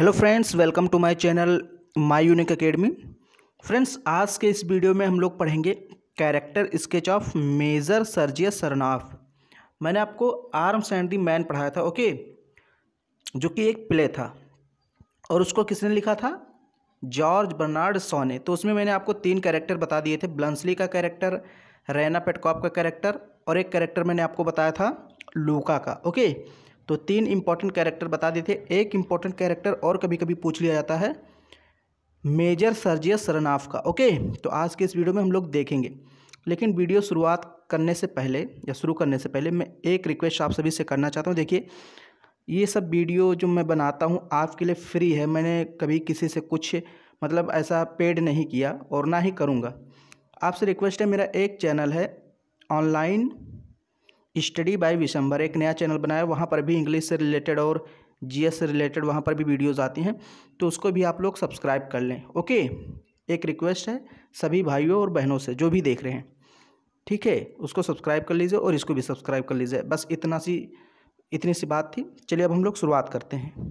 Hello friends welcome to my channel my unique academy friends आज के इस video में हम लोग पढ़ेंगे character sketch of major Sergius Saranoff मैंने आपको आर्म्स एंड दी मैन पढ़ाया था ओके जो कि एक प्ले था और उसको किसने लिखा था जॉर्ज बर्नार्ड सॉ ने तो उसमें मैंने आपको तीन कैरेक्टर बता दिए थे ब्लंसली का कैरेक्टर रैना पेटकॉप का कैरेक्टर और एक कैरेक्टर मैंने आपको बताया था लूका का ओके तो तीन इंपॉर्टेंट कैरेक्टर बता देते एक इंपॉर्टेंट कैरेक्टर और कभी कभी पूछ लिया जाता है मेजर सर्जियस सरनाफ का ओके तो आज के इस वीडियो में हम लोग देखेंगे लेकिन वीडियो शुरुआत करने से पहले या शुरू करने से पहले मैं एक रिक्वेस्ट आप सभी से करना चाहता हूँ देखिए ये सब वीडियो जो मैं बनाता हूँ आपके लिए फ्री है मैंने कभी किसी से कुछ मतलब ऐसा पेड नहीं किया और ना ही करूँगा आपसे रिक्वेस्ट है मेरा एक चैनल है ऑनलाइन स्टडी बाय विशंबर एक नया चैनल बनाया वहाँ पर भी इंग्लिश से रिलेटेड और जी से रिलेटेड वहाँ पर भी वीडियोज़ आती हैं तो उसको भी आप लोग सब्सक्राइब कर लें ओके एक रिक्वेस्ट है सभी भाइयों और बहनों से जो भी देख रहे हैं ठीक है उसको सब्सक्राइब कर लीजिए और इसको भी सब्सक्राइब कर लीजिए बस इतना सी इतनी सी बात थी चलिए अब हम लोग शुरुआत करते हैं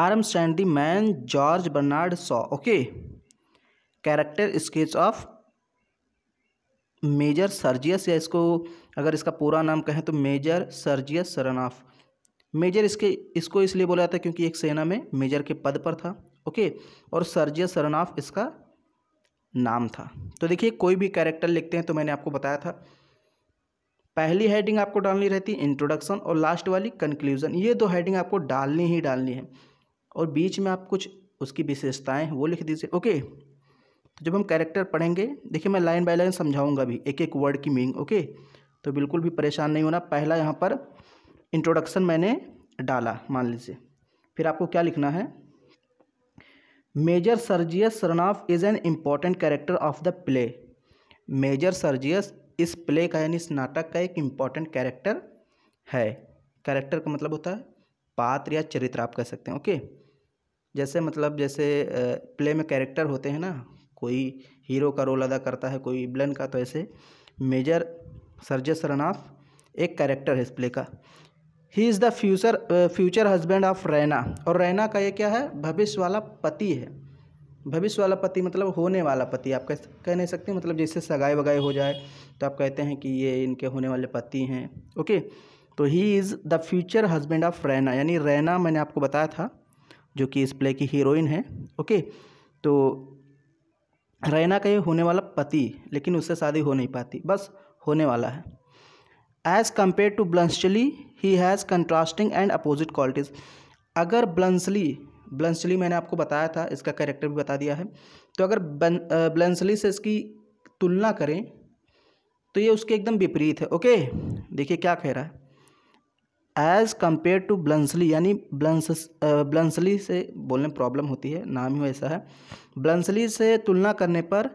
arms and the man George Bernard Shaw okay character sketch of major Sergius या इसको अगर इसका पूरा नाम कहें तो मेजर सर्जियस सरनाफ मेजर इसके इसको इसलिए बोला जाता है क्योंकि एक सेना में मेजर के पद पर था ओके और सर्जियस सरनाफ इसका नाम था तो देखिए कोई भी कैरेक्टर लिखते हैं तो मैंने आपको बताया था पहली हेडिंग आपको डालनी रहती है इंट्रोडक्शन और लास्ट वाली कंक्लूजन ये दो हेडिंग आपको डालनी ही डालनी है और बीच में आप कुछ उसकी विशेषताएं वो लिख दीजिए ओके तो जब हम कैरेक्टर पढ़ेंगे देखिए मैं लाइन बाय लाइन समझाऊंगा भी एक एक वर्ड की मीनिंग ओके तो बिल्कुल भी परेशान नहीं होना पहला यहाँ पर इंट्रोडक्शन मैंने डाला मान लीजिए फिर आपको क्या लिखना है major Sergius Saranoff is an important character of the play major Sergius इस प्ले का यानी इस नाटक का एक इम्पॉर्टेंट कैरेक्टर है कैरेक्टर का मतलब होता है पात्र या चरित्र आप कह सकते हैं ओके जैसे मतलब जैसे प्ले में कैरेक्टर होते हैं ना कोई हीरो का रोल अदा करता है कोई विलन का तो ऐसे मेजर सरजे रनाफ एक कैरेक्टर है इस प्ले का ही is the future future husband of Raina और रैना का ये क्या है भविष्य वाला पति है भविष्य वाला पति मतलब होने वाला पति आप कह कह नहीं सकते मतलब जैसे सगाई वगाई हो जाए तो आप कहते हैं कि ये इनके होने वाले पति हैं ओके तो he is the future husband of Raina यानी रैना मैंने आपको बताया था जो कि इस प्ले की हीरोइन है ओके तो रैना का ये होने वाला पति लेकिन उससे शादी हो नहीं पाती बस होने वाला है as compare to Bluntschli he has contrasting and opposite qualities अगर ब्लंसली ब्लंसली मैंने आपको बताया था इसका कैरेक्टर भी बता दिया है तो अगर ब्लंसली से इसकी तुलना करें तो ये उसके एकदम विपरीत है ओके देखिए क्या कह रहा है एज़ कम्पेयर टू ब्लंसली यानी ब्लंस ब्लंसली से बोलने में प्रॉब्लम होती है नाम ही वैसा है ब्लंसली से तुलना करने पर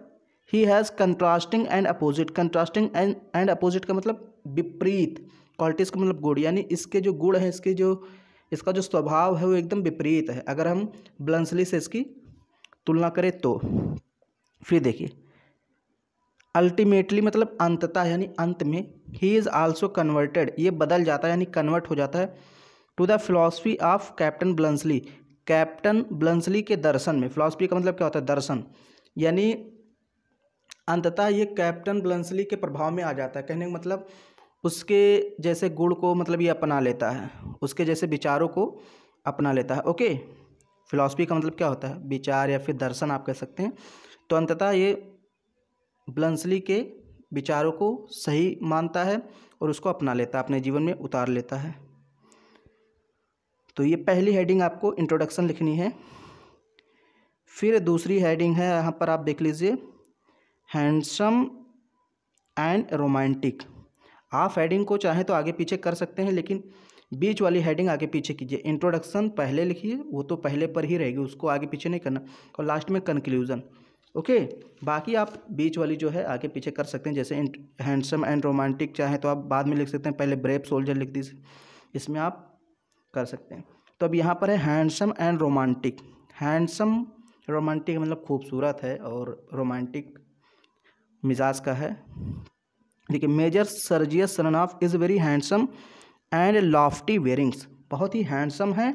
he has contrasting and opposite contrasting and and opposite का मतलब विपरीत क्वालिटीज़ का मतलब गुड़ यानी इसके जो गुड़ है इसके जो इसका जो स्वभाव है वो एकदम विपरीत है अगर हम ब्लंसली से इसकी तुलना करें तो फिर देखिए अल्टीमेटली मतलब अंततः यानी अंत में ही इज़ आल्सो कन्वर्टेड ये बदल जाता है यानी कन्वर्ट हो जाता है to the philosophy of captain Bluntschli captain Bluntschli के दर्शन में फिलासफी का मतलब क्या होता है दर्शन यानी अंततः ये कैप्टन ब्लंसली के प्रभाव में आ जाता है कहने का मतलब उसके जैसे गुण को मतलब ये अपना लेता है उसके जैसे विचारों को अपना लेता है ओके फिलोसफी का मतलब क्या होता है विचार या फिर दर्शन आप कह सकते हैं तो अंततः ये ब्लंसली के विचारों को सही मानता है और उसको अपना लेता है अपने जीवन में उतार लेता है तो ये पहली हेडिंग आपको इंट्रोडक्शन लिखनी है फिर दूसरी हेडिंग है यहाँ पर आप देख लीजिए हैंडसम एंड रोमांटिक आप हेडिंग को चाहें तो आगे पीछे कर सकते हैं लेकिन बीच वाली हेडिंग आगे पीछे कीजिए इंट्रोडक्शन पहले लिखिए वो तो पहले पर ही रहेगी उसको आगे पीछे नहीं करना और लास्ट में कंक्लूज़न ओके बाकी आप बीच वाली जो है आगे पीछे कर सकते हैं जैसे हैंडसम एंड रोमांटिक चाहे तो आप बाद में लिख सकते हैं पहले ब्रेप सोल्जर लिख दीजिए इसमें आप कर सकते हैं तो अब यहाँ पर है handsome and romantic handsome romantic मतलब खूबसूरत है और रोमांटिक मिजाज का है देखिए major Sergius Saranoff is very handsome and lofty bearings बहुत ही हैंडसम है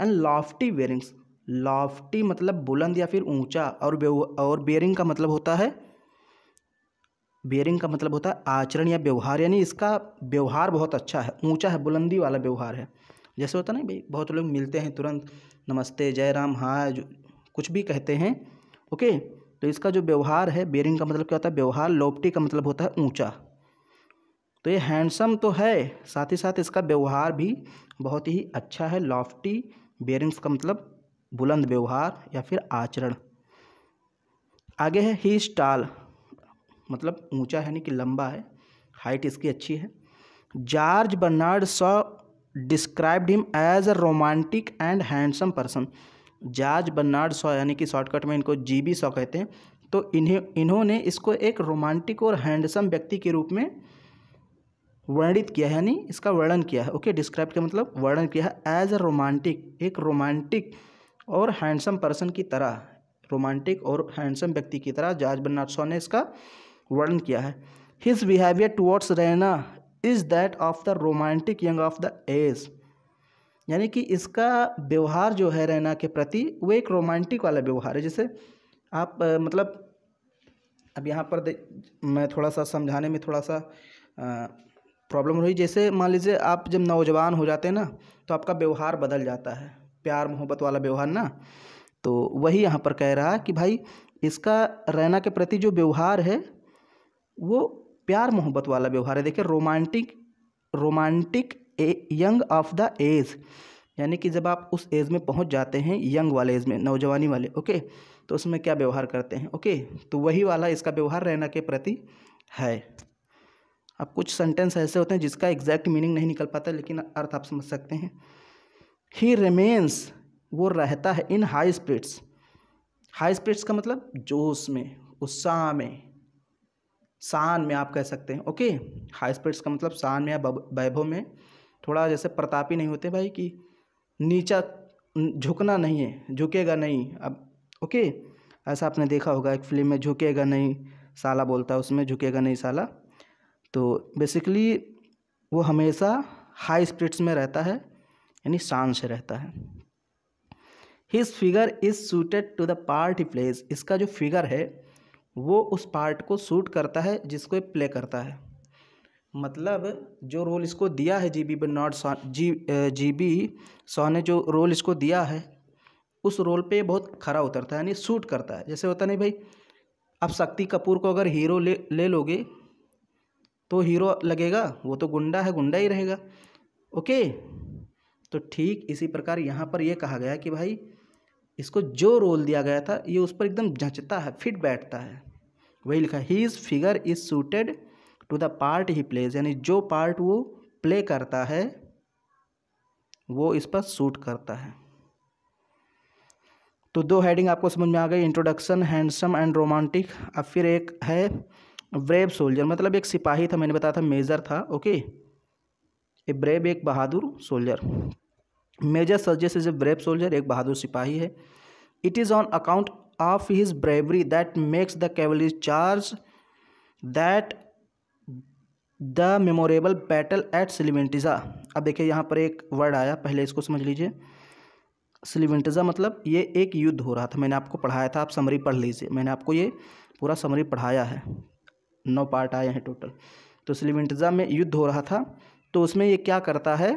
एंड लॉफ्टी वेयरिंग्स लॉफ्टी मतलब बुलंद या फिर ऊंचा और और बेयरिंग का मतलब होता है बेयरिंग का मतलब होता है आचरण या व्यवहार यानी इसका व्यवहार बहुत अच्छा है ऊंचा है बुलंदी वाला व्यवहार है जैसे होता ना भाई बहुत लोग मिलते हैं तुरंत नमस्ते जय राम हाँ कुछ भी कहते हैं ओके तो इसका जो व्यवहार है बेयरिंग का मतलब क्या होता है व्यवहार लॉफ्टी का मतलब होता है ऊँचा तो ये हैंडसम तो है साथ ही साथ इसका व्यवहार भी बहुत ही अच्छा है लॉफ्टी बेयरिंग्स का मतलब बुलंद व्यवहार या फिर आचरण आगे है ही स्टाल मतलब ऊंचा यानी कि लंबा है हाइट इसकी अच्छी है George Bernard Shaw described him as a romantic and handsome person George Bernard Shaw यानी कि शॉर्टकट में इनको जी बी सॉ कहते हैं तो इन्हें इन्होंने इसको एक रोमांटिक और हैंडसम व्यक्ति के रूप में वर्णित किया है यानी इसका वर्णन किया है ओके डिस्क्राइब का मतलब वर्णन किया है एज अ रोमांटिक एक रोमांटिक और हैंडसम पर्सन की तरह रोमांटिक और हैंडसम व्यक्ति की तरह जॉर्ज बर्नार्ड शॉ ने इसका वर्णन किया है his behaviour towards Raina is that of the romantic young of the age यानी कि इसका व्यवहार जो है रैना के प्रति वो एक रोमांटिक वाला व्यवहार है जैसे आप आ, मतलब अब यहाँ पर मैं थोड़ा सा समझाने में थोड़ा सा प्रॉब्लम रही जैसे मान लीजिए आप जब नौजवान हो जाते हैं ना तो आपका व्यवहार बदल जाता है प्यार मोहब्बत वाला व्यवहार ना तो वही यहाँ पर कह रहा कि भाई इसका रैना के प्रति जो व्यवहार है वो प्यार मोहब्बत वाला व्यवहार है देखिए romantic romantic young of the age यानी कि जब आप उस एज में पहुंच जाते हैं यंग वाले एज में नौजवानी वाले ओके तो उसमें क्या व्यवहार करते हैं ओके तो वही वाला इसका व्यवहार रहना के प्रति है अब कुछ सेंटेंस ऐसे होते हैं जिसका एग्जैक्ट मीनिंग नहीं निकल पाता लेकिन अर्थ आप समझ सकते हैं ही रिमेन्स वो रहता है in high spirits high spirits का मतलब जोश में उत्साह में शान में आप कह सकते हैं ओके हाई स्पिरिट्स का मतलब शान में या वैभव में थोड़ा जैसे प्रतापी नहीं होते भाई कि नीचा झुकना नहीं है झुकेगा नहीं अब ओके ऐसा आपने देखा होगा एक फिल्म में झुकेगा नहीं साला बोलता है उसमें झुकेगा नहीं साला तो बेसिकली वो हमेशा हाई स्पिरिट्स में रहता है यानी शान से रहता है his figure is suited to the part he place इसका जो फिगर है वो उस पार्ट को सूट करता है जिसको ये प्ले करता है मतलब जो रोल इसको दिया है G B Bernard Shaw G G B Shaw ने जो रोल इसको दिया है उस रोल पे बहुत खरा उतरता है यानी सूट करता है जैसे होता नहीं भाई अब शक्ति कपूर को अगर हीरो ले ले लोगे तो हीरो लगेगा वो तो गुंडा है गुंडा ही रहेगा ओके तो ठीक इसी प्रकार यहाँ पर यह कहा गया कि भाई इसको जो रोल दिया गया था ये उस पर एकदम जचता है फिट बैठता है वही लिखा he is figure is suited to the part he plays यानी जो पार्ट वो प्ले करता है वो इस पर सूट करता है तो दो हेडिंग आपको समझ में आ गई इंट्रोडक्शन हैंडसम एंड रोमांटिक अब फिर एक है ब्रेव सोल्जर मतलब एक सिपाही था मैंने बताया था मेजर था ओके ए ब्रेब एक बहादुर soldier major Sergius is a brave soldier एक बहादुर सिपाही है it is on account of his bravery that makes the cavalry charge that the memorable battle at Slivnitza अब देखिए यहाँ पर एक वर्ड आया पहले इसको समझ लीजिए सिलिवेंटिज़ा मतलब ये एक युद्ध हो रहा था मैंने आपको पढ़ाया था आप समरी पढ़ लीजिए मैंने आपको ये पूरा समरी पढ़ाया है नौ पार्ट आए हैं टोटल तो सिलिवेंटिज़ा में युद्ध हो रहा था तो उसमें ये क्या करता है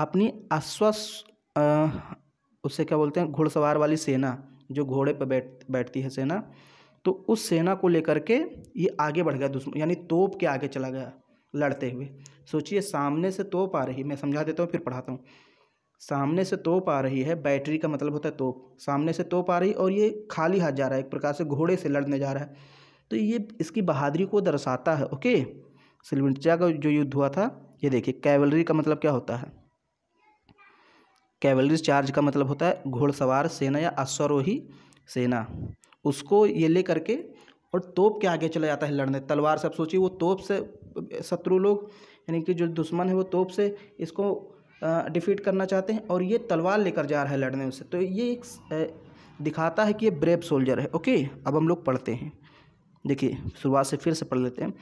अपनी अश्वस उसे क्या बोलते हैं घुड़सवार वाली सेना जो घोड़े पर बैठ बैठती है सेना तो उस सेना को लेकर के ये आगे बढ़ गया दुश्मन यानी तोप के आगे चला गया लड़ते हुए सोचिए सामने से तोप आ रही मैं समझा देता हूँ फिर पढ़ाता हूँ सामने से तोप आ रही है बैटरी का मतलब होता है तोप सामने से तोप आ रही और ये खाली हाथ जा रहा है एक प्रकार से घोड़े से लड़ने जा रहा है तो ये इसकी बहादुरी को दर्शाता है ओके सिलविंटिया का जो युद्ध हुआ था ये देखिए कैवलरी का मतलब क्या होता है कैवलरी चार्ज का मतलब होता है घोड़सवार सेना या अश्वरोही सेना उसको ये ले करके और तोप के आगे चला जाता है लड़ने तलवार से आप सोचिए वो तोप से शत्रु लोग यानी कि जो दुश्मन है वो तोप से इसको डिफीट करना चाहते हैं और ये तलवार लेकर जा रहा है लड़ने उसे तो ये एक दिखाता है कि ये ब्रेव सोल्जर है ओके अब हम लोग पढ़ते हैं देखिए शुरुआत से फिर से पढ़ लेते हैं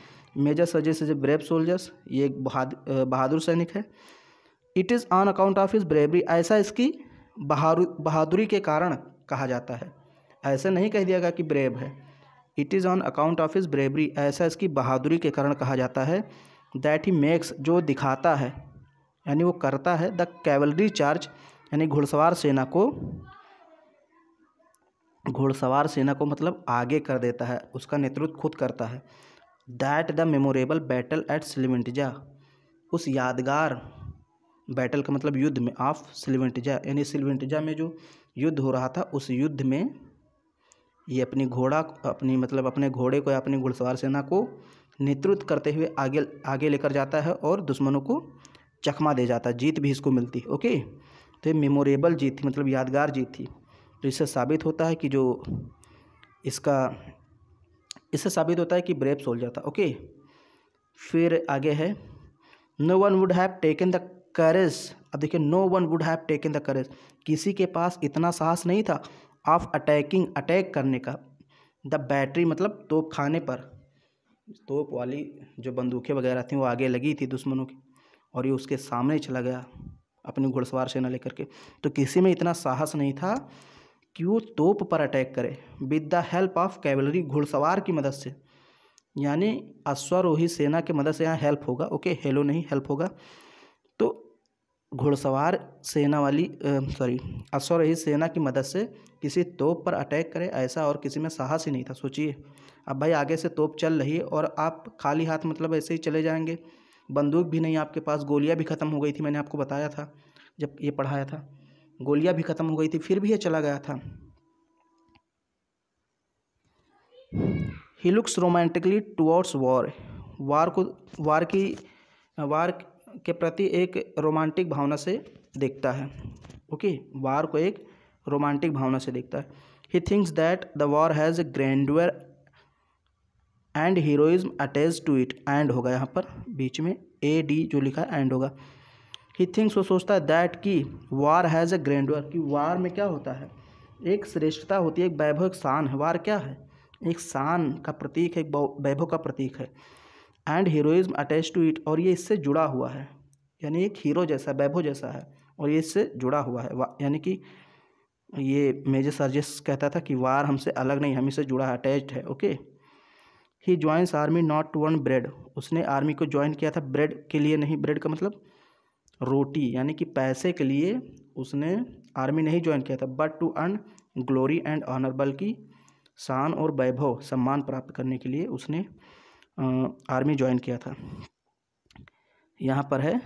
मेजर सजेस्ट इज ए ब्रेव सोल्जर्स ये एक बहादुर सैनिक है it is on account of his bravery ऐसा इसकी बहादुर बहादुरी के कारण कहा जाता है ऐसा नहीं कह दिया गया कि ब्रेव है it is on account of his bravery ऐसा इसकी बहादुरी के कारण कहा जाता है दैट ही मेक्स जो दिखाता है यानी वो करता है द कैवलरी चार्ज यानी घुड़सवार सेना को घुड़सवार सेना को मतलब आगे कर देता है उसका नेतृत्व खुद करता है that the memorable battle at Slivnitza उस यादगार बैटल का मतलब युद्ध में ऑफ सिलिवेंटिजा यानी सिलिवेंटिजा में जो युद्ध हो रहा था उस युद्ध में ये अपनी घोड़ा अपनी मतलब अपने घोड़े को या अपनी घुड़सवार सेना को नेतृत्व करते हुए आगे आगे लेकर जाता है और दुश्मनों को चकमा दे जाता है जीत भी इसको मिलती है ओके तो ये मेमोरेबल जीत थी मतलब यादगार जीत थी तो इससे साबित होता है कि जो इसका इससे साबित होता है कि ब्रेव सोल्जर था ओके फिर आगे है no one would have taken the courage अब देखिए no one would have taken the courage किसी के पास इतना साहस नहीं था ऑफ अटैकिंग अटैक करने का द बैटरी मतलब तोप खाने पर तोप वाली जो बंदूकें वगैरह थी वो आगे लगी थी दुश्मनों की और ये उसके सामने चला गया अपनी घुड़सवार सेना लेकर के तो किसी में इतना साहस नहीं था कि वो तोप पर अटैक करे with the help of cavalry घुड़सवार की मदद से यानी अश्वरोही सेना के मदद से यहाँ हेल्प होगा ओके हेलो नहीं हेल्प होगा तो घुड़सवार सेना वाली सॉरी अश्वरोही सेना की मदद से किसी तोप पर अटैक करे ऐसा और किसी में साहस ही नहीं था सोचिए अब भाई आगे से तोप चल रही है और आप खाली हाथ मतलब ऐसे ही चले जाएंगे बंदूक भी नहीं आपके पास गोलियाँ भी ख़त्म हो गई थी मैंने आपको बताया था जब ये पढ़ाया था गोलियां भी ख़त्म हो गई थी फिर भी ये चला गया था he looks romantically towards war war को वार की वार के प्रति एक रोमांटिक भावना से देखता है ओके okay? वार को एक रोमांटिक भावना से देखता है he thinks that the war has a grandeur and heroism attach to it and होगा यहाँ पर बीच में ए डी जो लिखा है एंड होगा ही थिंक्स वो सोचता है दैट कि वार हैज़ ए ग्रैंडवर कि वार में क्या होता है एक श्रेष्ठता होती है एक वैभव एक शान है वार क्या है एक शान का प्रतीक है एक वैभव का प्रतीक है and heroism attach to it और ये इससे जुड़ा हुआ है यानी एक हीरो जैसा वैभव जैसा है और ये इससे जुड़ा हुआ है यानी कि ये मेजर सर्जेस कहता था कि वार हमसे अलग नहीं हम इससे जुड़ा है अटैच्ड है okay he joins army not to win bread उसने आर्मी को ज्वाइन किया था ब्रेड के लिए नहीं ब्रेड का मतलब रोटी यानी कि पैसे के लिए उसने आर्मी नहीं ज्वाइन किया था but to earn glory and honour बल्कि शान और वैभव सम्मान प्राप्त करने के लिए उसने आर्मी ज्वाइन किया था यहाँ पर है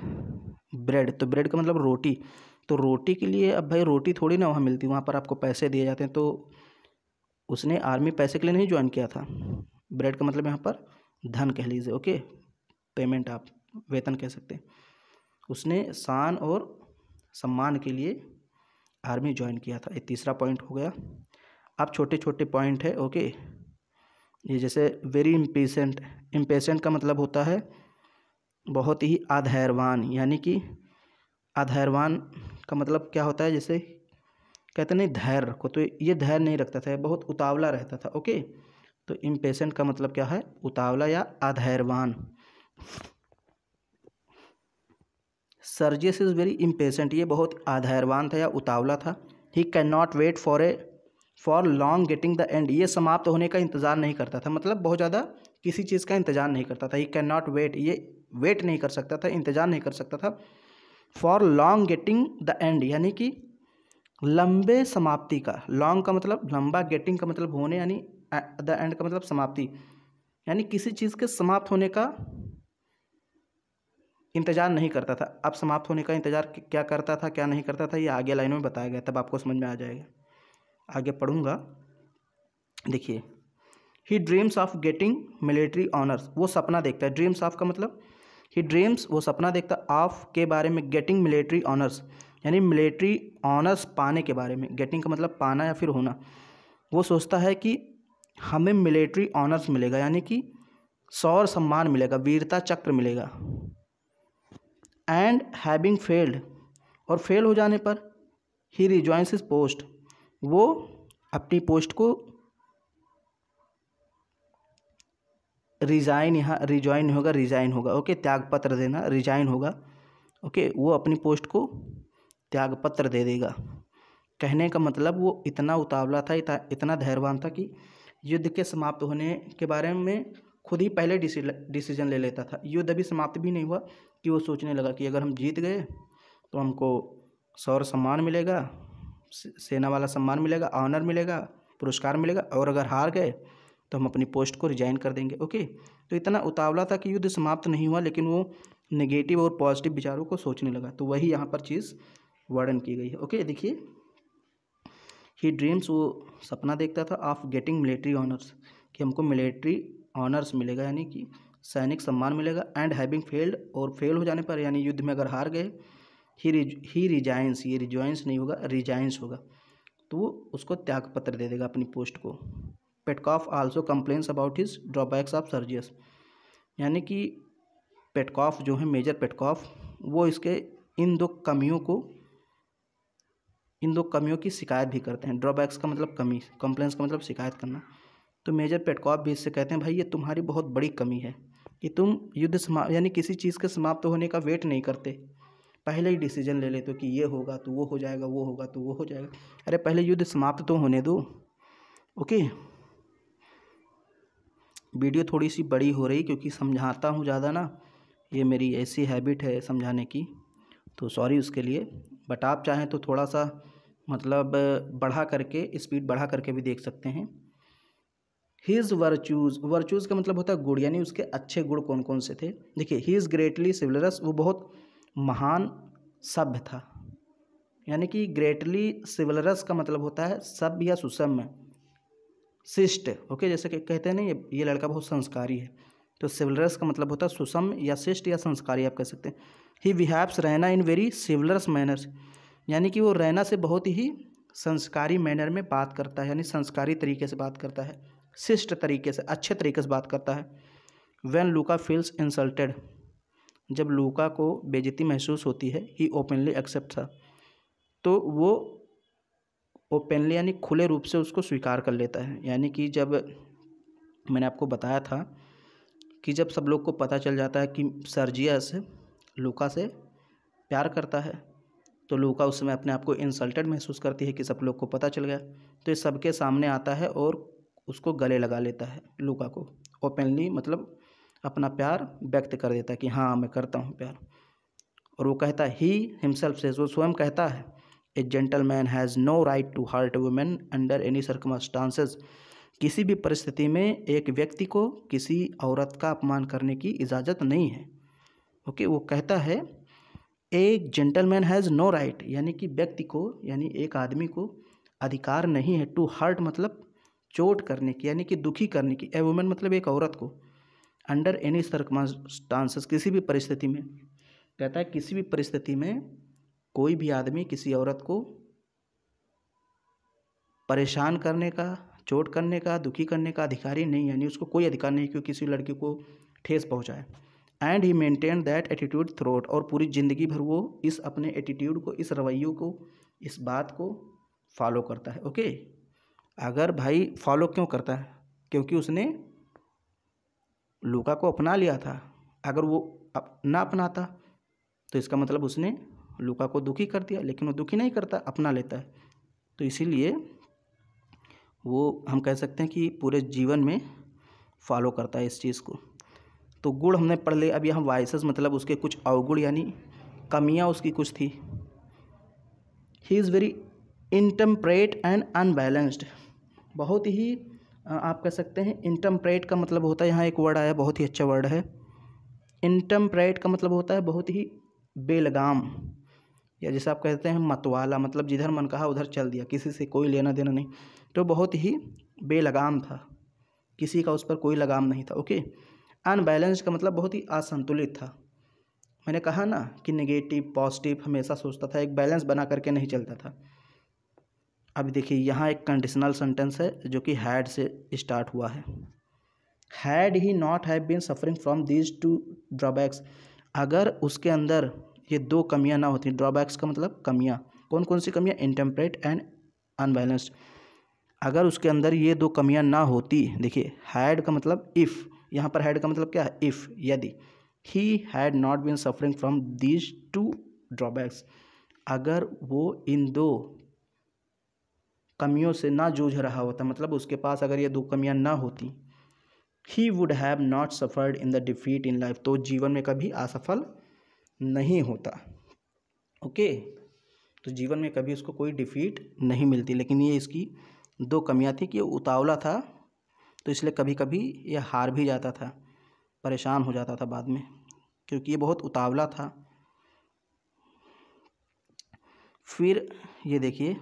ब्रेड तो ब्रेड का मतलब रोटी तो रोटी के लिए अब भाई रोटी थोड़ी ना वहाँ मिलती वहाँ पर आपको पैसे दिए जाते हैं तो उसने आर्मी पैसे के लिए नहीं ज्वाइन किया था ब्रेड का मतलब यहाँ पर धन कह लीजिए ओके पेमेंट आप वेतन कह सकते हैं उसने शान और सम्मान के लिए आर्मी ज्वाइन किया था ये तीसरा पॉइंट हो गया अब छोटे छोटे पॉइंट है ओके ये जैसे वेरी इम्पेशेंट इम्पेशेंट का मतलब होता है बहुत ही आधैरवान यानी कि आधैरवान का मतलब क्या होता है जैसे कहते नहीं धैर्य को तो ये धैर्य नहीं रखता था बहुत उतावला रहता था ओके तो इम्पेशेंट का मतलब क्या है उतावला या आधैरवान सर्जियस इज़ वेरी इम्पेशेंट ये बहुत आधारवान था या उतावला था he can not wait for a for long getting the end ये समाप्त होने का इंतज़ार नहीं करता था मतलब बहुत ज़्यादा किसी चीज़ का इंतज़ार नहीं करता था ही कैन नॉट वेट ये वेट नहीं कर सकता था इंतज़ार नहीं कर सकता था for long getting the end यानी कि लंबे समाप्ति का लॉन्ग का मतलब लंबा गेटिंग का मतलब होने यानी द uh, एंड का मतलब समाप्ति यानी किसी चीज़ के समाप्त होने का इंतज़ार नहीं करता था अब समाप्त होने का इंतज़ार क्या करता था क्या नहीं करता था ये आगे लाइनों में बताया गया तब आपको समझ में आ जाएगा आगे पढ़ूँगा देखिए he dreams of getting military honours वो सपना देखता है ड्रीम्स ऑफ का मतलब ही ड्रीम्स वो सपना देखता ऑफ के बारे में गेटिंग मिलिट्री ऑनर्स यानी मिलिट्री ऑनर्स पाने के बारे में गेटिंग का मतलब पाना या फिर होना वो सोचता है कि हमें मिलिट्री ऑनर्स मिलेगा यानी कि सौर सम्मान मिलेगा वीरता चक्र मिलेगा एंड हैविंग फेल्ड और फेल हो जाने पर ही रिजॉइंस इज पोस्ट वो अपनी पोस्ट को रिज़ाइन यहाँ रिजॉइन होगा रिज़ाइन होगा ओके त्यागपत्र देना रिज़ाइन होगा ओके वो अपनी पोस्ट को त्यागपत्र दे देगा कहने का मतलब वो इतना उतावला था इतना धैर्यवान था कि युद्ध के समाप्त होने के बारे में खुद ही पहले डिसीजन ले लेता था युद्ध अभी समाप्त भी नहीं हुआ कि वो सोचने लगा कि अगर हम जीत गए तो हमको सौर सम्मान मिलेगा सेना वाला सम्मान मिलेगा ऑनर मिलेगा पुरस्कार मिलेगा और अगर हार गए तो हम अपनी पोस्ट को रिजाइन कर देंगे ओके तो इतना उतावला था कि युद्ध समाप्त नहीं हुआ लेकिन वो नेगेटिव और पॉजिटिव विचारों को सोचने लगा तो वही यहाँ पर चीज़ वर्णन की गई है ओके देखिए ही ड्रीम्स वो सपना देखता था ऑफ गेटिंग मिलिट्री ऑनर्स कि हमको मिलिट्री ऑनर्स मिलेगा यानी कि सैनिक सम्मान मिलेगा एंड हैविंग फेल्ड और फेल हो जाने पर यानी युद्ध में अगर हार गए ही रिज ही रिजाइंस ये रिजॉइंस नहीं होगा रिजाइंस होगा तो वो उसको त्याग पत्र दे देगा अपनी पोस्ट को Petkoff also complains about his drawbacks of Sergius यानी कि पेटकॉफ जो है मेजर पेटकॉफ वो इसके इन दो कमियों को इन दो कमियों की शिकायत भी करते हैं ड्रॉबैक्स का मतलब कमी कंप्लेंस का मतलब शिकायत करना तो मेजर पेटकॉप भी इससे कहते हैं भाई ये तुम्हारी बहुत बड़ी कमी है कि तुम युद्ध समाप्त यानी किसी चीज़ के समाप्त होने का वेट नहीं करते पहले ही डिसीजन ले लेते हो कि ये होगा तो वो हो जाएगा वो होगा तो वो हो जाएगा अरे पहले युद्ध समाप्त तो होने दो ओके वीडियो थोड़ी सी बड़ी हो रही क्योंकि समझाता हूँ ज़्यादा ना ये मेरी ऐसी हैबिट है समझाने की तो सॉरी उसके लिए बट आप चाहें तो थोड़ा सा मतलब बढ़ा करके स्पीड बढ़ा करके भी देख सकते हैं हीज़ वर्चूज़ वर्चूज़ का मतलब होता है गुड़ यानी उसके अच्छे गुड़ कौन कौन से थे देखिए ही इज़ ग्रेटली सिविलरस वो बहुत महान सभ्य था यानी कि ग्रेटली सिविलरस का मतलब होता है सभ्य या सुसम्य शिष्ट ओके जैसे कि कहते हैं ना ये ये लड़का बहुत संस्कारी है तो सिविलरस का मतलब होता है सुसम या शिष्ट या संस्कारी आप कह सकते हैं ही बिहेव्स रहना इन वेरी सिविलरस मैनर्स यानी कि वो रहना से बहुत ही संस्कारी मैनर में बात करता है यानी संस्कारी तरीके से बात करता है शिष्ट तरीके से अच्छे तरीके से बात करता है वैन लूका फील्स इंसल्टेड जब लूका को बेजती महसूस होती है ही ओपनली एक्सेप्ट था तो वो ओपनली यानी खुले रूप से उसको स्वीकार कर लेता है यानी कि जब मैंने आपको बताया था कि जब सब लोग को पता चल जाता है कि सर्जियस लूका से प्यार करता है तो लूका उस समय अपने आप को इंसल्टेड महसूस करती है कि सब लोग को पता चल गया तो ये सबके सामने आता है और उसको गले लगा लेता है लूका को ओपनली मतलब अपना प्यार व्यक्त कर देता है कि हाँ मैं करता हूँ प्यार और वो कहता है ही हिमसेल्फ से वो स्वयं कहता है a gentleman has no right to hurt women under any circumstances किसी भी परिस्थिति में एक व्यक्ति को किसी औरत का अपमान करने की इजाज़त नहीं है ओके वो कहता है एक जेंटलमैन हैज़ नो राइट यानी कि व्यक्ति को यानी एक आदमी को अधिकार नहीं है टू हर्ट मतलब चोट करने की यानी कि दुखी करने की ए वुमेन मतलब एक औरत को अंडर एनी सर्कमस्टांसेस किसी भी परिस्थिति में कहता है किसी भी परिस्थिति में कोई भी आदमी किसी औरत को परेशान करने का चोट करने का दुखी करने का अधिकारी नहीं यानी उसको कोई अधिकार नहीं क्यों किसी लड़की को ठेस पहुँचाए and he maintain that attitude throughout और पूरी ज़िंदगी भर वो इस अपने एटीट्यूड को इस रवैयों को इस बात को फॉलो करता है ओके अगर भाई फॉलो क्यों करता है क्योंकि उसने लूका को अपना लिया था अगर वो अप, ना अपनाता तो इसका मतलब उसने लूका को दुखी कर दिया लेकिन वो दुखी नहीं करता अपना लेता है तो इसीलिए वो हम कह सकते हैं कि पूरे जीवन में फॉलो करता है इस चीज़ को तो गुण हमने पढ़ लिया अब यहाँ वाइसेस मतलब उसके कुछ अवगुण यानी कमियाँ उसकी कुछ थी he is very intemperate and unbalanced बहुत ही आप कह सकते हैं इंटम्प्रेट का मतलब होता है यहाँ एक वर्ड आया बहुत ही अच्छा वर्ड है इंटम्प्रेट का मतलब होता है बहुत ही बेलगाम या जैसे आप कहते हैं मतवाला मतलब जिधर मन कहा उधर चल दिया किसी से कोई लेना देना नहीं तो बहुत ही बेलगाम था किसी का उस पर कोई लगाम नहीं था ओके अनबैलेंस का मतलब बहुत ही असंतुलित था मैंने कहा ना कि नेगेटिव पॉजिटिव हमेशा सोचता था एक बैलेंस बना करके नहीं चलता था अब देखिए यहाँ एक कंडीशनल सेंटेंस है जो कि हैड से स्टार्ट हुआ है had he not have been suffering from these two drawbacks अगर उसके अंदर ये दो कमियाँ ना होती ड्रॉबैक्स का मतलब कमियाँ कौन कौन सी कमियाँ इंटेम्परेट एंड अनबैलेंस्ड अगर उसके अंदर ये दो कमियाँ ना होती देखिए हैड का मतलब इफ़ यहाँ पर हैड का मतलब क्या है इफ़ यदि he had not been suffering from these two drawbacks अगर वो इन दो कमियों से ना जूझ रहा होता मतलब उसके पास अगर ये दो कमियाँ ना होती ही would have not suffered in the defeat in life तो जीवन में कभी असफल नहीं होता ओके तो जीवन में कभी उसको कोई डिफीट नहीं मिलती लेकिन ये इसकी दो कमियाँ थी कि ये उतावला था तो इसलिए कभी कभी ये हार भी जाता था परेशान हो जाता था बाद में क्योंकि ये बहुत उतावला था फिर ये देखिए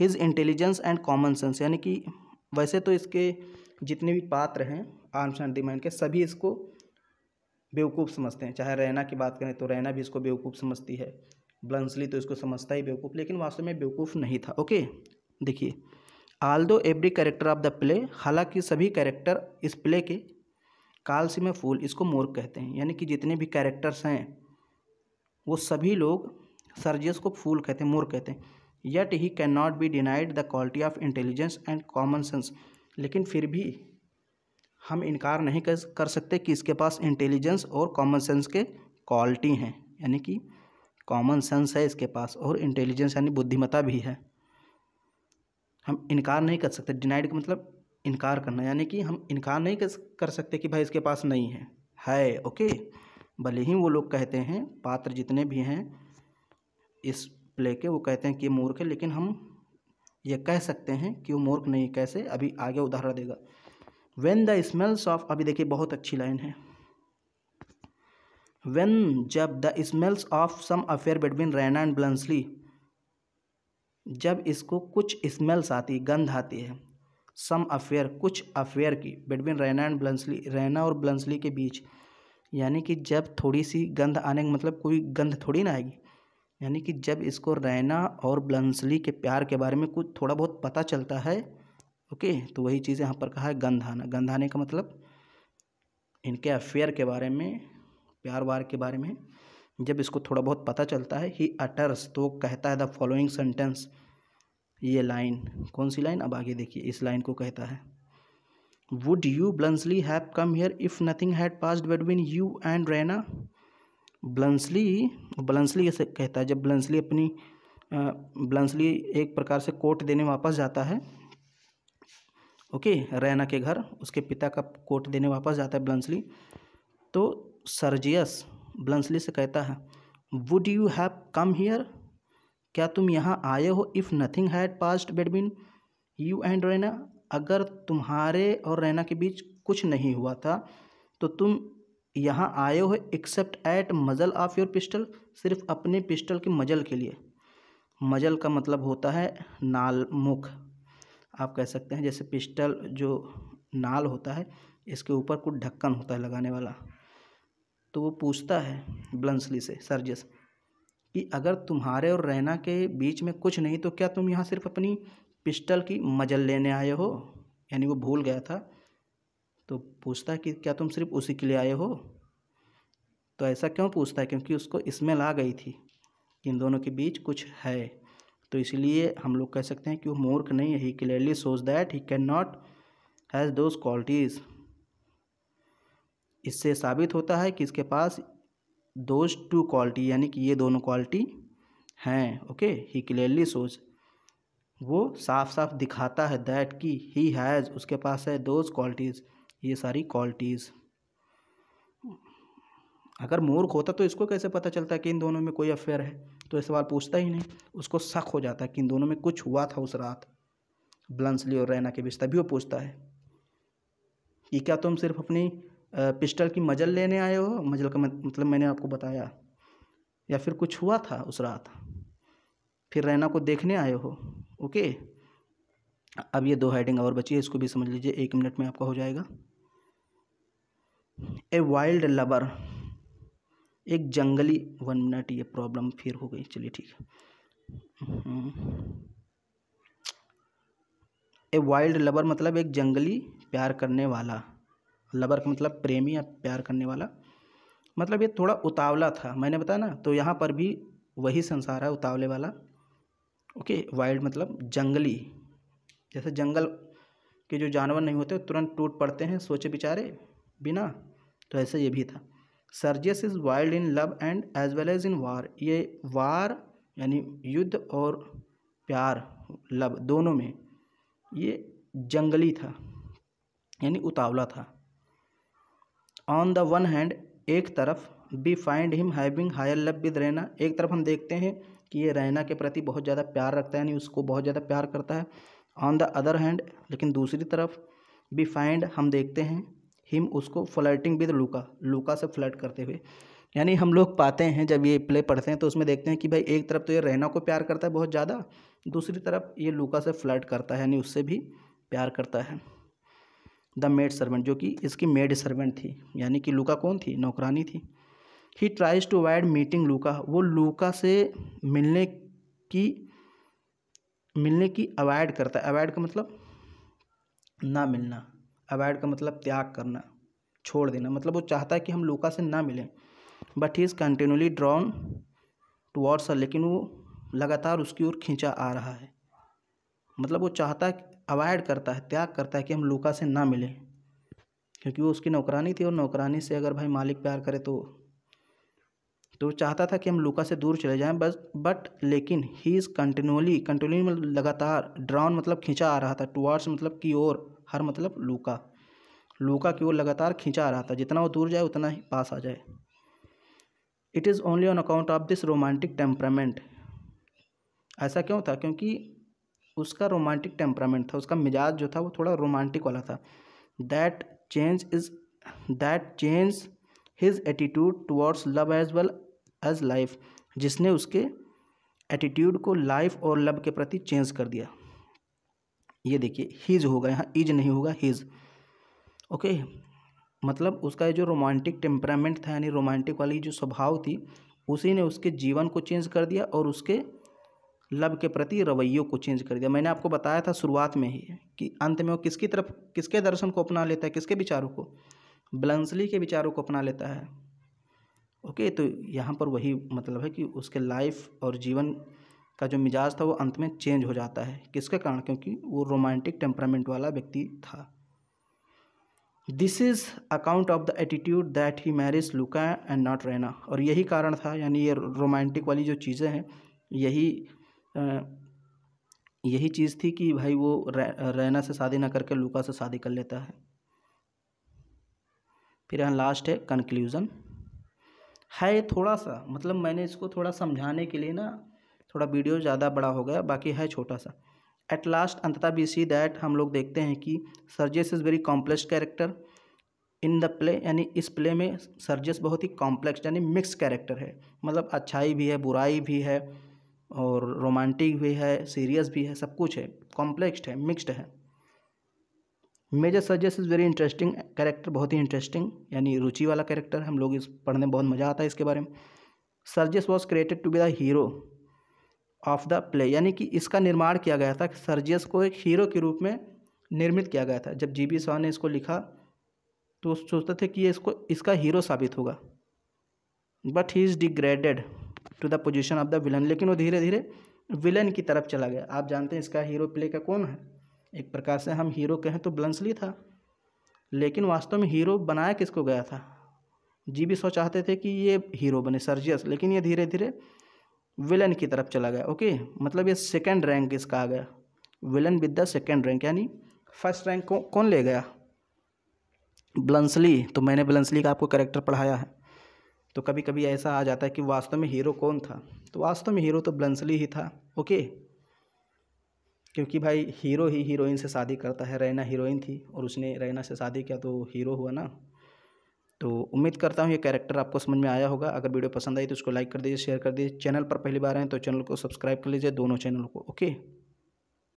his intelligence and common sense यानी कि वैसे तो इसके जितने भी पात्र हैं आर्म्स एंड डिमांड के सभी इसको बेवकूफ़ समझते हैं चाहे रैना की बात करें तो रैना भी इसको बेवकूफ़ समझती है ब्लंसली तो इसको समझता ही बेवकूफ़ लेकिन वास्तव में बेवकूफ़ नहीं था ओके देखिए although every character of the play हालांकि सभी कैरेक्टर इस प्ले के कालसी में फूल इसको मोर्ग कहते हैं यानी कि जितने भी कैरेक्टर्स हैं वो सभी लोग सर्जियस को फूल कहते हैं मोर कहते हैं he can not be denied the quality of intelligence and common sense लेकिन फिर भी हम इनकार नहीं कर सकते कि इसके पास इंटेलिजेंस और कॉमन सेंस के क्वालिटी हैं यानी कि कॉमन सेंस है इसके पास और इंटेलिजेंस यानी बुद्धिमता भी है हम इनकार नहीं कर सकते डिनाइड का मतलब इनकार करना यानी कि हम इनकार नहीं कर सकते कि भाई इसके पास नहीं है है ओके भले ही वो लोग कहते हैं पात्र जितने भी हैं इस प्ले के वो कहते हैं कि मूर्ख है लेकिन हम ये कह सकते हैं कि वो मूर्ख नहीं कैसे अभी आगे उदाहरण देगा वेन द स्मेल्स ऑफ अभी देखिए बहुत अच्छी लाइन है वेन जब the smells of some affair between Raina and Bluntschli जब इसको कुछ स्मेल्स आती गंध आती है सम अफेयर कुछ अफेयर की between Raina and Bluntschli Raina और ब्लंसली के बीच यानी कि जब थोड़ी सी गंध आने का मतलब कोई गंध थोड़ी ना आएगी यानी कि जब इसको रैना और ब्लंसली के प्यार के बारे में कुछ थोड़ा बहुत पता चलता है ओके तो वही चीज़ यहाँ पर कहा है गंधाना गंधाने का मतलब इनके अफेयर के बारे में प्यार वार के बारे में जब इसको थोड़ा बहुत पता चलता है ही अटर्स तो कहता है द फॉलोइंग सेंटेंस ये लाइन कौन सी लाइन अब आगे देखिए इस लाइन को कहता है would you Bluntschli have come here if nothing had passed between you and Raina Bluntschli Bluntschli कैसे कहता है जब ब्लंसली अपनी ब्लंसली एक प्रकार से कोट देने वापस जाता है ओके रैना के घर उसके पिता का कोट देने वापस जाता है ब्लंसली तो सर्जियस ब्लंसली से कहता है would you have come here क्या तुम यहाँ आए हो if nothing had passed between you and Raina अगर तुम्हारे और रैना के बीच कुछ नहीं हुआ था तो तुम यहाँ आए हो except at muzzle of your pistol सिर्फ अपने पिस्टल के मज़ल के लिए मज़ल का मतलब होता है नाल मुख आप कह सकते हैं जैसे पिस्टल जो नाल होता है इसके ऊपर कुछ ढक्कन होता है लगाने वाला तो वो पूछता है ब्लंसली से सर्जस कि अगर तुम्हारे और रैना के बीच में कुछ नहीं तो क्या तुम यहाँ सिर्फ अपनी पिस्टल की मजल लेने आए हो यानी वो भूल गया था तो पूछता है कि क्या तुम सिर्फ उसी के लिए आए हो तो ऐसा क्यों पूछता है क्योंकि उसको इसमें आ गई थी कि इन दोनों के बीच कुछ है तो इसलिए हम लोग कह सकते हैं कि वो मूर्ख नहीं है he clearly shows that he can not has those qualities इससे साबित होता है कि इसके पास दोज टू क्वालिटी यानी कि ये दोनों क्वालिटी हैं ओके ही क्लियरली सोच वो साफ साफ दिखाता है दैट कि ही हैज़ उसके पास है दोज क्वालिटीज़ ये सारी क्वालिटीज़ अगर मूर्ख होता तो इसको कैसे पता चलता कि इन दोनों में कोई अफेयर है तो यह सवाल पूछता ही नहीं उसको शक हो जाता कि इन दोनों में कुछ हुआ था उस रात ब्लंसली और रैना के बीच तभी वो पूछता है कि क्या तुम सिर्फ अपनी पिस्टल की मजल लेने आए हो मजल का मतलब मैंने आपको बताया या फिर कुछ हुआ था उस रात फिर रैना को देखने आए हो ओके अब ये दो हेडिंग और बची है इसको भी समझ लीजिए एक मिनट में आपका हो जाएगा ए वाइल्ड लवर एक जंगली वन मिनट ये प्रॉब्लम फिर हो गई चलिए ठीक है ए वाइल्ड लवर मतलब एक जंगली प्यार करने वाला लवर का मतलब प्रेमी या प्यार करने वाला मतलब ये थोड़ा उतावला था मैंने बताया ना तो यहाँ पर भी वही संसार है उतावले वाला ओके वाइल्ड मतलब जंगली जैसे जंगल के जो जानवर नहीं होते तुरंत टूट पड़ते हैं सोचे बेचारे बिना तो ऐसा ये भी था Sergius is wild in love and as well as in war ये वार यानी युद्ध और प्यार लव दोनों में ये जंगली था यानी उतावला था ऑन द वन हैंड एक तरफ we find him having her love with Raina एक तरफ हम देखते हैं कि ये रैना के प्रति बहुत ज़्यादा प्यार रखता है यानी उसको बहुत ज़्यादा प्यार करता है ऑन द अदर हैंड लेकिन दूसरी तरफ बी फाइंड हम देखते हैं हिम उसको फ्लर्टिंग विद लूका लूका से फ्लर्ट करते हुए यानी हम लोग पाते हैं जब ये प्ले पढ़ते हैं तो उसमें देखते हैं कि भाई एक तरफ तो ये रहना को प्यार करता है बहुत ज़्यादा दूसरी तरफ ये लूका से फ्लर्ट करता है यानी उससे भी प्यार करता है द मेड सर्वेंट जो कि इसकी मेड सर्वेंट थी यानी कि लूका कौन थी नौकरानी थी he tries to avoid meeting Louka वो लूका से मिलने की मिलने की अवॉइड करता है अवॉइड का मतलब ना मिलना अवॉइड का मतलब त्याग करना छोड़ देना मतलब वो चाहता है कि हम लोका से ना मिलें but he is continuously drawn towards her लेकिन वो लगातार उसकी ओर खींचा आ रहा है मतलब वो चाहता है अवॉइड करता है त्याग करता है कि हम लोका से ना मिलें क्योंकि वो उसकी नौकरानी थी और नौकरानी से अगर भाई मालिक प्यार करे तो तो चाहता था कि हम लोका से दूर चले जाएं बस बट लेकिन ही इज़ कंटिन्यूली मतलब लगातार ड्राउन मतलब खींचा आ रहा था टुवार्ड्स मतलब की ओर हर मतलब लूका लूका की ओर लगातार खींचा रहा था जितना वो दूर जाए उतना ही पास आ जाए it is only on account of this romantic temperament ऐसा क्यों था क्योंकि उसका रोमांटिक टेम्परामेंट था उसका मिजाज जो था वो थोड़ा रोमांटिक वाला था that change is that change his attitude towards love as well as life जिसने उसके एटीट्यूड को लाइफ और लव के प्रति चेंज कर दिया ये देखिए हीज होगा यहाँ इज नहीं होगा हीज ओके मतलब उसका जो रोमांटिक टेम्परामेंट था यानी रोमांटिक वाली जो स्वभाव थी उसी ने उसके जीवन को चेंज कर दिया और उसके लव के प्रति रवैयों को चेंज कर दिया मैंने आपको बताया था शुरुआत में ही कि अंत में वो किसकी तरफ किसके दर्शन को अपना लेता है किसके विचारों को ब्लंसली के विचारों को अपना लेता है ओके तो यहाँ पर वही मतलब है कि उसके लाइफ और जीवन का जो मिजाज था वो अंत में चेंज हो जाता है किसके कारण क्योंकि वो रोमांटिक टेम्परामेंट वाला व्यक्ति था this is account of the attitude that he marries Louka and not Raina और यही कारण था यानी ये रोमांटिक वाली जो चीज़ें हैं यही आ, यही चीज़ थी कि भाई वो रैना से शादी ना करके लुका से शादी कर लेता है फिर यहाँ लास्ट है कंक्लूज़न है थोड़ा सा मतलब मैंने इसको थोड़ा समझाने के लिए ना थोड़ा वीडियो ज़्यादा बड़ा हो गया बाकी है छोटा सा एट लास्ट अंततः बी सी दैट हम लोग देखते हैं कि Sergius is very complex character in the play यानी इस प्ले में सर्जेस बहुत ही कॉम्प्लेक्स यानी मिक्स कैरेक्टर है मतलब अच्छाई भी है बुराई भी है और रोमांटिक भी है सीरियस भी है सब कुछ है कॉम्प्लेक्स्ड है मिक्सड है Major Sergius is very interesting character बहुत ही इंटरेस्टिंग यानी रुचि वाला कैरेक्टर हम लोग इस पढ़ने में बहुत मज़ा आता है इसके बारे में Sergius was created to be the hero of the play यानी कि इसका निर्माण किया गया था सर्जियस को एक हीरो के रूप में निर्मित किया गया था जब जी बी शाह ने इसको लिखा तो सोचते थे कि ये इसको इसका हीरो साबित होगा but he is degraded to the position of the villain लेकिन वो धीरे धीरे विलन की तरफ चला गया आप जानते हैं इसका हीरो प्ले का कौन है एक प्रकार से हम हीरो कहें तो ब्लंसली था लेकिन वास्तव में हीरो बनाया किसको गया था जी बी सो चाहते थे कि ये हीरो बने सर्जियस लेकिन ये धीरे धीरे विलन की तरफ चला गया ओके मतलब ये सेकेंड रैंक इसका आ गया villain with the second rank यानी फर्स्ट रैंक को कौन ले गया ब्लंसली तो मैंने ब्लंसली का आपको करेक्टर पढ़ाया है तो कभी कभी ऐसा आ जाता है कि वास्तव में हीरो कौन था तो वास्तव में हीरो तो ब्लंसली ही था ओके क्योंकि भाई हीरो ही हीरोइन से शादी करता है रैना हीरोइन थी और उसने रैना से शादी किया तो हीरो हुआ ना तो उम्मीद करता हूँ ये कैरेक्टर आपको समझ में आया होगा अगर वीडियो पसंद आई तो उसको लाइक कर दीजिए शेयर कर दीजिए चैनल पर पहली बार आए तो चैनल को सब्सक्राइब कर लीजिए दोनों चैनल को ओके